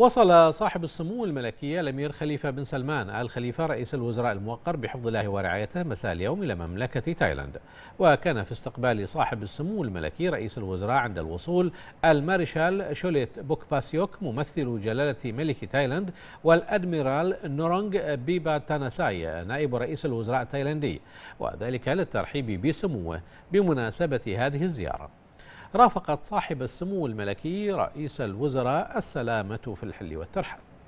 وصل صاحب السمو الملكي الأمير خليفة بن سلمان آل خليفة رئيس الوزراء الموقر بحفظ الله ورعايته مساء اليوم إلى مملكة تايلاند وكان في استقبال صاحب السمو الملكي رئيس الوزراء عند الوصول المارشال شوليت بوكباسيوك ممثل جلالة ملك تايلاند والأدميرال نورونغ بيبا تاناساي نائب رئيس الوزراء التايلاندي وذلك للترحيب بسموه بمناسبة هذه الزيارة رافقت صاحب السمو الملكي رئيس الوزراء السلامة في الحل والترحال